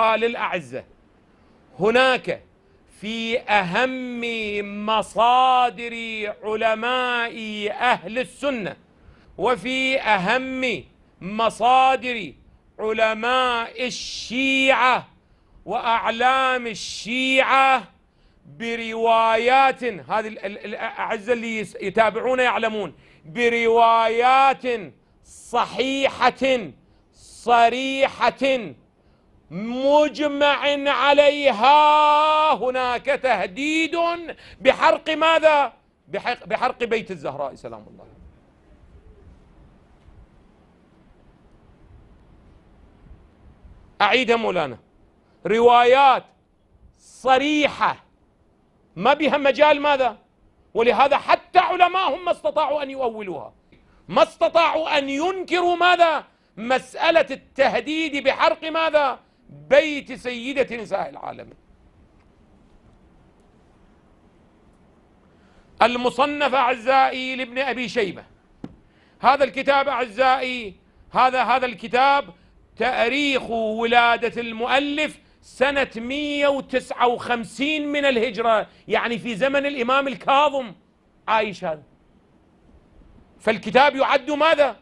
أيها الأعزة هناك في أهم مصادر علماء أهل السنة وفي أهم مصادر علماء الشيعة وأعلام الشيعة بروايات هذه الأعزة اللي يتابعون يعلمون بروايات صحيحة صريحة مجمع عليها هناك تهديد بحرق ماذا بحرق, بحرق بيت الزهراء سلام الله أعيدها مولانا روايات صريحة ما بها مجال ماذا ولهذا حتى علماءهم ما استطاعوا أن يؤولوها ما استطاعوا أن ينكروا ماذا مسألة التهديد بحرق ماذا بيت سيدة نساء العالمين المصنف أعزائي لابن أبي شيبة هذا الكتاب أعزائي هذا هذا الكتاب تاريخ ولادة المؤلف سنة 159 من الهجرة يعني في زمن الإمام الكاظم عائشة فالكتاب يعد ماذا؟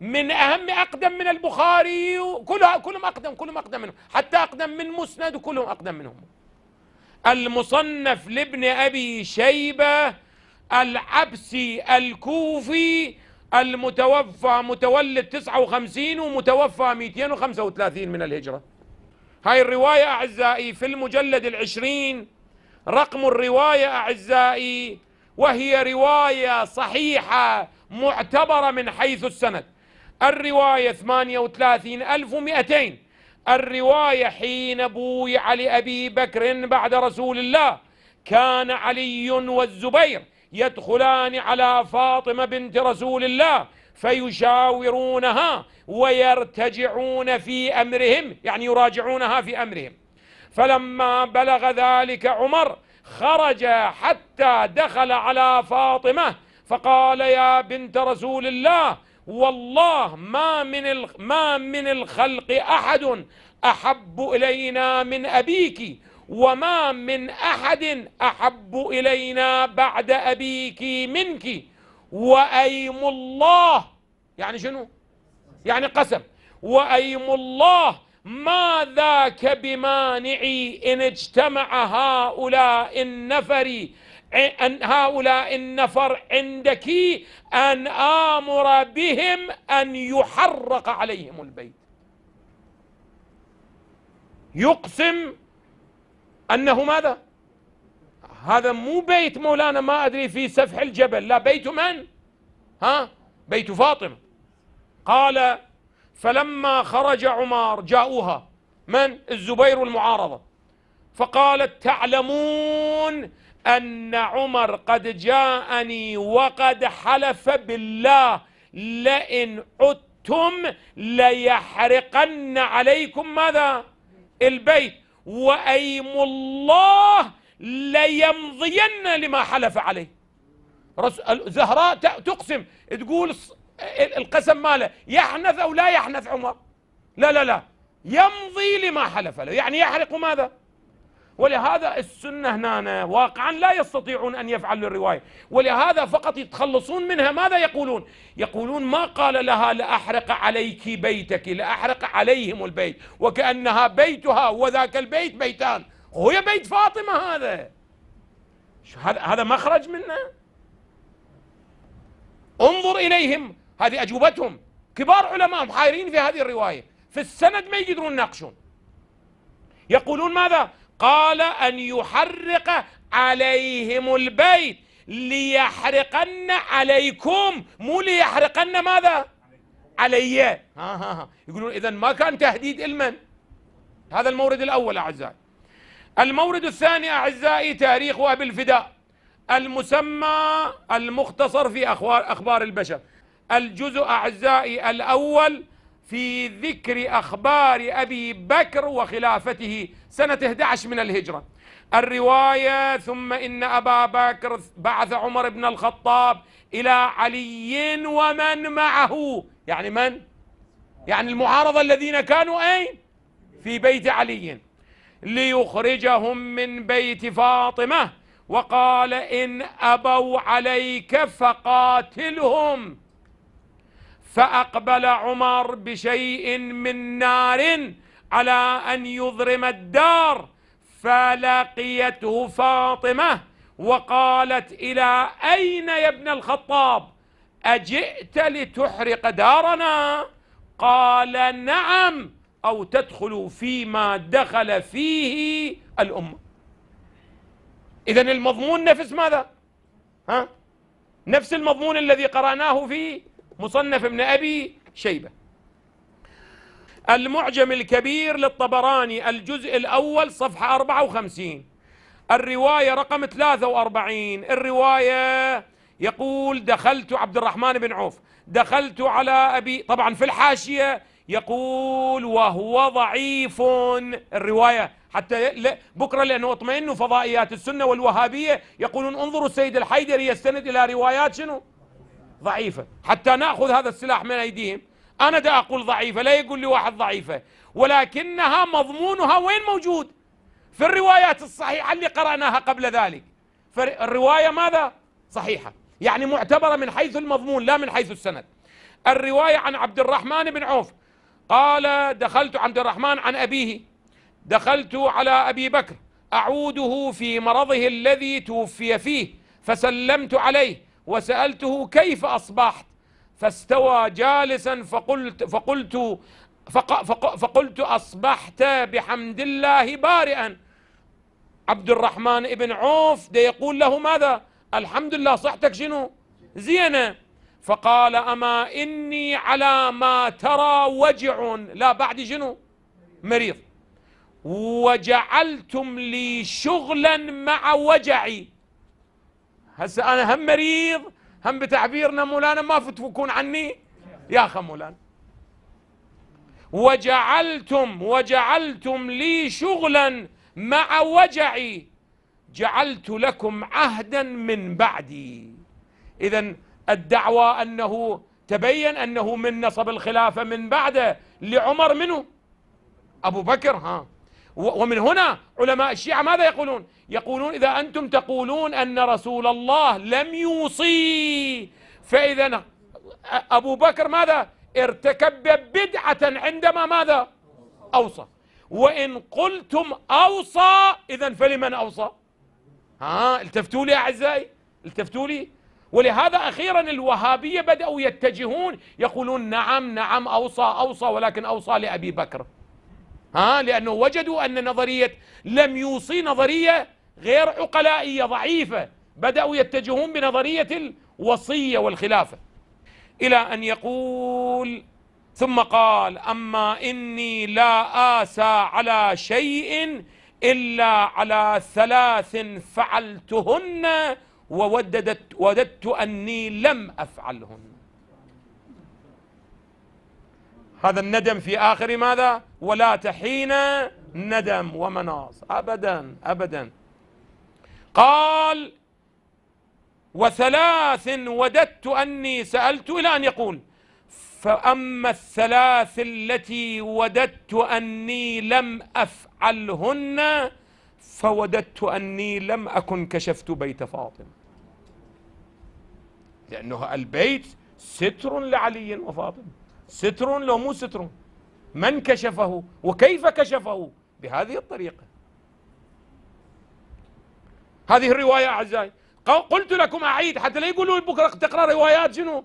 من أهم أقدم من البخاري كلها كلهم أقدم كلهم أقدم منهم حتى أقدم من مسند كلهم أقدم منهم المصنف لابن أبي شيبة العبسي الكوفي المتوفى متولد 59 ومتوفى 235 من الهجرة هاي الرواية أعزائي في المجلد العشرين رقم الرواية أعزائي وهي رواية صحيحة معتبرة من حيث السند الرواية 38200 الرواية حين بويع لأبي بكر بعد رسول الله كان علي والزبير يدخلان على فاطمة بنت رسول الله فيشاورونها ويرتجعون في أمرهم يعني يراجعونها في أمرهم فلما بلغ ذلك عمر خرج حتى دخل على فاطمة فقال يا بنت رسول الله والله ما من ما من الخلق احد احب الينا من ابيك وما من احد احب الينا بعد ابيك منك وايم الله يعني شنو؟ يعني قسم وايم الله ما ذاك بمانعي ان اجتمع هؤلاء النفر إيه، أن هؤلاء النفر عندك أن آمر بهم أن يحرق عليهم البيت يقسم أنه ماذا هذا مو بيت مولانا ما أدري في سفح الجبل لا بيت من ها بيت فاطمة قال فلما خرج عمار جاءوها من الزبير والمعارضة فقالت تعلمون أن عمر قد جاءني وقد حلف بالله لئن عدتم ليحرقن عليكم ماذا البيت وأيم الله ليمضين لما حلف عليه زهراء تقسم تقول القسم ماله يحنث أو لا يحنث عمر لا لا لا يمضي لما حلف له يعني يحرق ماذا ولهذا السنة هنا واقعا لا يستطيعون أن يفعلوا الرواية ولهذا فقط يتخلصون منها ماذا يقولون يقولون ما قال لها لأحرق عليك بيتك لأحرق عليهم البيت وكأنها بيتها وذاك البيت بيتان هو بيت فاطمة هذا هذا مخرج منه انظر إليهم هذه أجوبتهم كبار علماء حائرين في هذه الرواية في السند ما يقدرون يناقشون يقولون ماذا قال أن يحرق عليهم البيت ليحرقن عليكم مو ليحرقن ماذا علي ها ها ها يقولون إذا ما كان تهديد لمن هذا المورد الأول أعزائي المورد الثاني أعزائي تاريخ أبي الفداء المسمى المختصر في أخبار البشر الجزء أعزائي الأول في ذكر أخبار أبي بكر وخلافته سنة 11 من الهجرة الرواية ثم إن أبا بكر بعث عمر بن الخطاب إلى علي ومن معه يعني من؟ يعني المعارضة الذين كانوا أين؟ في بيت علي ليخرجهم من بيت فاطمة وقال إن أبوا عليك فقاتلهم فأقبل عمر بشيء من نار على أن يضرم الدار فلقيته فاطمة وقالت إلى أين يا ابن الخطاب أجئت لتحرق دارنا قال نعم أو تدخل فيما دخل فيه الأمة إذا المضمون نفس ماذا؟ ها؟ نفس المضمون الذي قرأناه في مصنف ابن أبي شيبة المعجم الكبير للطبراني الجزء الأول صفحة 54 الرواية رقم 43 الرواية يقول دخلت عبد الرحمن بن عوف دخلت على أبي طبعا في الحاشية يقول وهو ضعيف الرواية حتى بكرة لأنه اطمئنوا فضائيات السنة والوهابية يقولون انظروا السيد الحيدري يستند إلى روايات شنو ضعيفة حتى نأخذ هذا السلاح من أيديهم أنا دا أقول ضعيفة لا يقول لي واحد ضعيفة ولكنها مضمونها وين موجود في الروايات الصحيحة اللي قرأناها قبل ذلك فالرواية ماذا صحيحة يعني معتبرة من حيث المضمون لا من حيث السند الرواية عن عبد الرحمن بن عوف قال دخلت عبد الرحمن عن أبيه دخلت على أبي بكر أعوده في مرضه الذي توفي فيه فسلمت عليه وسألته كيف أصبحت فاستوى جالسا فقلت فقلت فق فق فقلت أصبحت بحمد الله بارئا عبد الرحمن بن عوف ده يقول له ماذا الحمد لله صحتك شنو زينة فقال أما إني على ما ترى وجع لا بعد شنو مريض وجعلتم لي شغلا مع وجعي هسه انا هم مريض هم بتعبيرنا مولانا ما فتفكون عني يا اخا مولانا وجعلتم وجعلتم لي شغلا مع وجعي جعلت لكم عهدا من بعدي اذا الدعوى انه تبين انه من نصب الخلافه من بعده لعمر منه ابو بكر ها ومن هنا علماء الشيعة ماذا يقولون يقولون إذا أنتم تقولون أن رسول الله لم يوصي فإذا أبو بكر ماذا ارتكب بدعة عندما ماذا أوصى وإن قلتم أوصى إذا فلمن أوصى ها التفتوا لي أعزائي التفتوا لي ولهذا أخيرا الوهابية بدأوا يتجهون يقولون نعم نعم أوصى أوصى ولكن أوصى لأبي بكر ها لأنه وجدوا أن نظرية لم يوصي نظرية غير عقلائية ضعيفة بدأوا يتجهون بنظرية الوصية والخلافة إلى أن يقول ثم قال أما إني لا آسى على شيء إلا على ثلاث فعلتهن ووددت وددت أني لم أفعلهن هذا الندم في آخر ماذا ولا تحين ندم ومناص أبدا أبدا قال وثلاث وددت أني سألت إلى أن يقول فأما الثلاث التي وددت أني لم أفعلهن فوددت أني لم أكن كشفت بيت فاطمة لأنه البيت ستر لعلي وفاطمة ستر لو مو ستر من كشفه وكيف كشفه بهذه الطريقة هذه الرواية أعزائي قلت لكم أعيد حتى لا يقولوا بكرة تقرأ روايات شنو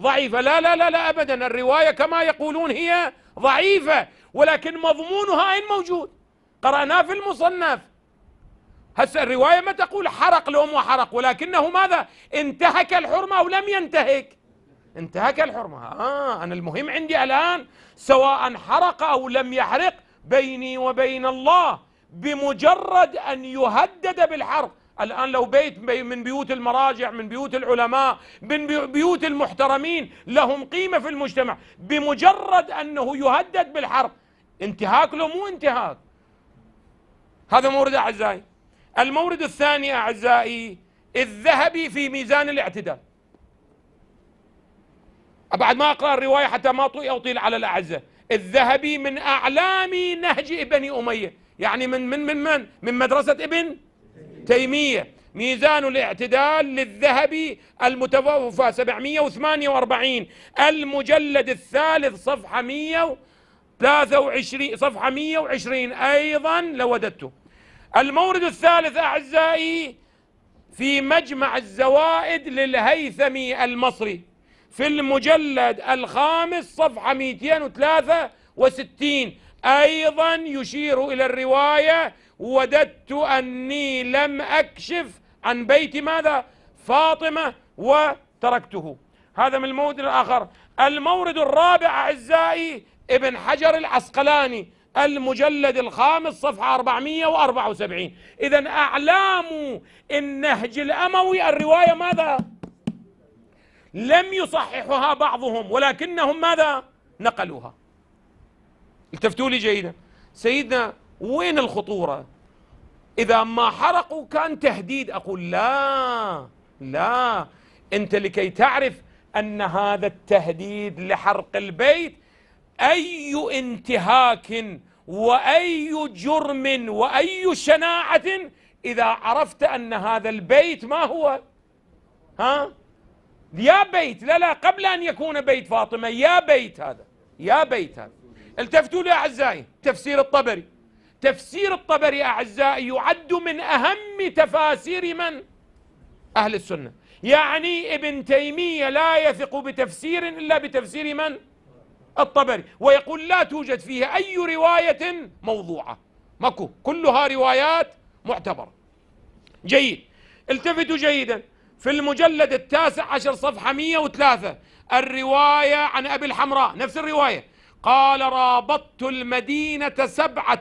ضعيفة لا لا لا لا أبدا الرواية كما يقولون هي ضعيفة ولكن مضمونها أين موجود قرأناه في المصنف هسه الرواية ما تقول حرق لأم وحرق ولكنه ماذا انتهك الحرمة أو لم ينتهك انتهك الحرمة آه أنا المهم عندي الآن سواء حرق أو لم يحرق بيني وبين الله بمجرد أن يهدد بالحرق الآن لو بيت من بيوت المراجع من بيوت العلماء من بيوت المحترمين لهم قيمة في المجتمع بمجرد أنه يهدد بالحرق انتهاك له مو انتهاك هذا مورد أعزائي المورد الثاني أعزائي الذهبي في ميزان الاعتدال بعد ما اقرا الروايه حتى ما اطيل على الاعزه الذهبي من اعلام نهج بني اميه يعني من من من من, من مدرسه ابن تيميه ميزان الاعتدال للذهبي المتوفى 748 المجلد الثالث صفحه 123 صفحه 120 ايضا لوددته المورد الثالث اعزائي في مجمع الزوائد للهيثمي المصري في المجلد الخامس صفحة 263 أيضا يشير إلى الرواية وددت أني لم أكشف عن بيت ماذا فاطمة وتركته هذا من المورد الآخر المورد الرابع أعزائي ابن حجر العسقلاني المجلد الخامس صفحة 474 إذا أعلام النهج الأموي الرواية ماذا لم يصححها بعضهم ولكنهم ماذا نقلوها التفتوا لي جيدا سيدنا وين الخطورة إذا ما حرقوا كان تهديد أقول لا لا أنت لكي تعرف أن هذا التهديد لحرق البيت أي انتهاك وأي جرم وأي شناعة إذا عرفت أن هذا البيت ما هو ها يا بيت لا لا قبل أن يكون بيت فاطمة يا بيت هذا يا بيت هذا التفتوا لي أعزائي تفسير الطبري تفسير الطبري أعزائي يعد من أهم تفاسير من أهل السنة يعني ابن تيمية لا يثق بتفسير إلا بتفسير من الطبري ويقول لا توجد فيه أي رواية موضوعة ماكو كلها روايات معتبرة جيد التفتوا جيدا في المجلد التاسع عشر صفحة 103 الرواية عن أبي الحمراء نفس الرواية قال رابطت المدينة سبعة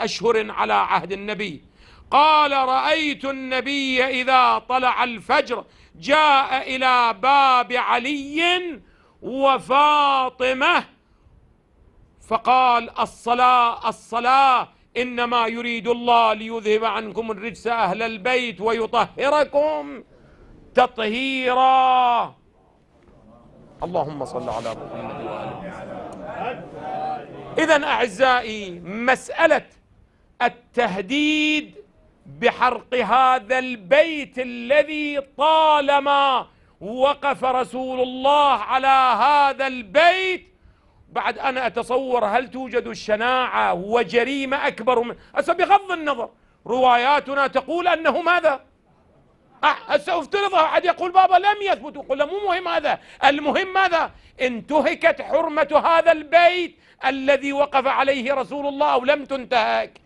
أشهر على عهد النبي قال رأيت النبي إذا طلع الفجر جاء إلى باب علي وفاطمة فقال الصلاة الصلاة إنما يريد الله ليذهب عنكم الرجس أهل البيت ويطهركم تطهيرا اللهم صل على محمد وآله إذا أعزائي مسألة التهديد بحرق هذا البيت الذي طالما وقف رسول الله على هذا البيت بعد أنا أتصور هل توجد الشناعة وجريمة أكبر من بغض النظر رواياتنا تقول أنه ماذا هسه آه، افترض احد يقول بابا لم يثبت يقول مو مهم هذا المهم ماذا انتهكت حرمه هذا البيت الذي وقف عليه رسول الله لم تنتهك